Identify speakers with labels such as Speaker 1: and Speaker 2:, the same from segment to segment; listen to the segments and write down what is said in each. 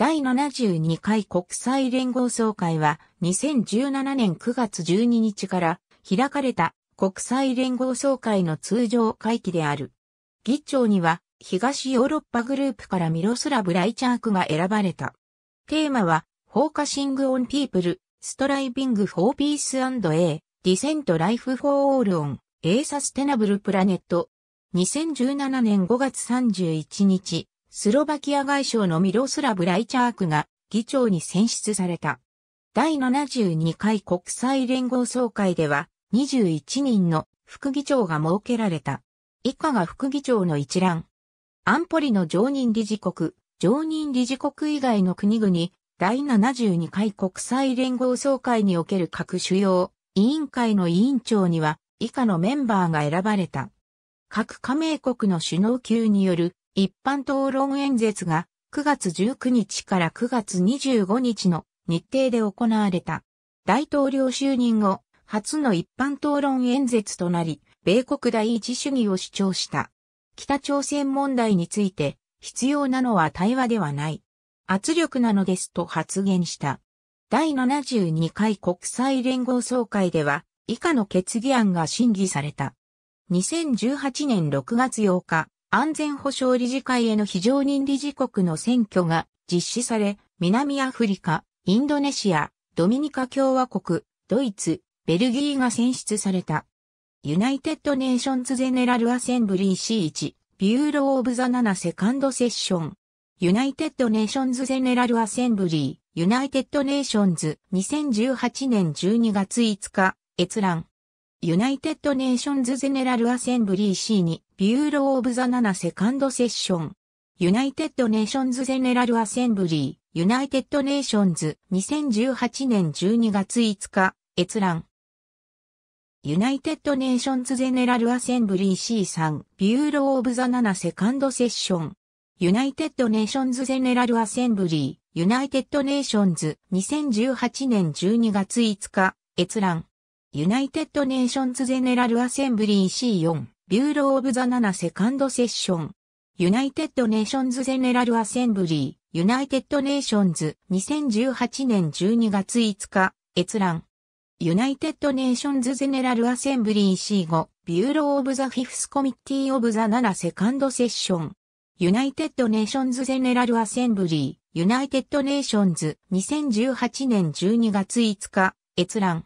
Speaker 1: 第72回国際連合総会は2017年9月12日から開かれた国際連合総会の通常会期である。議長には東ヨーロッパグループからミロスラブ・ライチャークが選ばれた。テーマは、フォーカシング・オン・ピープル、ストライビング・フォー・ピース・アンド・エー、ディセント・ライフ・フォー・オール・オン、エー・サステナブル・プラネット。2017年5月31日、スロバキア外相のミロスラブ・ライチャークが議長に選出された。第72回国際連合総会では21人の副議長が設けられた。以下が副議長の一覧。安保理の常任理事国、常任理事国以外の国々、第72回国際連合総会における各主要委員会の委員長には以下のメンバーが選ばれた。各加盟国の首脳級による一般討論演説が9月19日から9月25日の日程で行われた。大統領就任後、初の一般討論演説となり、米国第一主義を主張した。北朝鮮問題について、必要なのは対話ではない。圧力なのですと発言した。第72回国際連合総会では、以下の決議案が審議された。2018年6月8日、安全保障理事会への非常任理事国の選挙が実施され、南アフリカ、インドネシア、ドミニカ共和国、ドイツ、ベルギーが選出された。ユナイテッド・ネーションズ・ゼネラル・アセンブリー C1、ビューロー・オブ・ザ・7セカンド・セッション。ユナイテッド・ネーションズ・ゼネラル・アセンブリー、ユナイテッド・ネーションズ、2018年12月5日、閲覧。ユナイテッド・ネーションズ・ゼネラル・アセンブリー C2、ビューロー・オブ・ザ・ナナ・セカンド・セッション。ユナイテッド・ネーションズ・ゼネラル・アセンブリー、ユナイテッド・ネーションズ、2018年12月5日、閲覧。ユナイテッド・ネーションズ・ゼネラル・アセンブリー C3、ビューロー・オブ・ザ・ナナ・セカンド・セッション。ユナイテッド・ネーションズ・ゼネラル・アセンブリー、ユナイテッド・ネーションズ、2018年12月5日、閲覧。ユナイテッド・ネーションズ・ゼネラル・アセンブリー C4。ビューロー・オブ・ザ・ナナ・セカンド・セッション。ユナイテッド・ネーションズ・ゼネラル・アセンブリー、ユナイテッド・ネーションズ、2018年12月5日、閲覧。ユナイテッド・ネーションズ・ゼネラル・アセンブリー C5、ビューロー・オブ・ザ・フィフス・コミッティ・オブ・ザ・ナナ・セカンド・セッション。ユナイテッド・ネーションズ・ゼネラル・アセンブリー、ユナイテッド・ネーションズ、2018年12月5日、閲覧。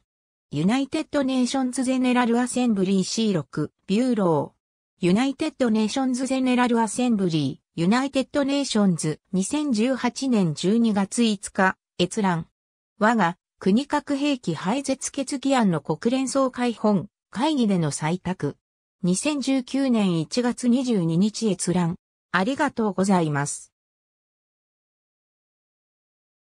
Speaker 1: ユナイテッド・ネーションズ・ゼネラル・アセンブリー C6、ビューロー。ユナイテッド・ネーションズ・ゼネラル・アセンブリー、ユナイテッド・ネーションズ、2018年12月5日、閲覧。我が、国核兵器廃絶決議案の国連総会本、会議での採択。2019年1月22日閲覧。ありがとうございます。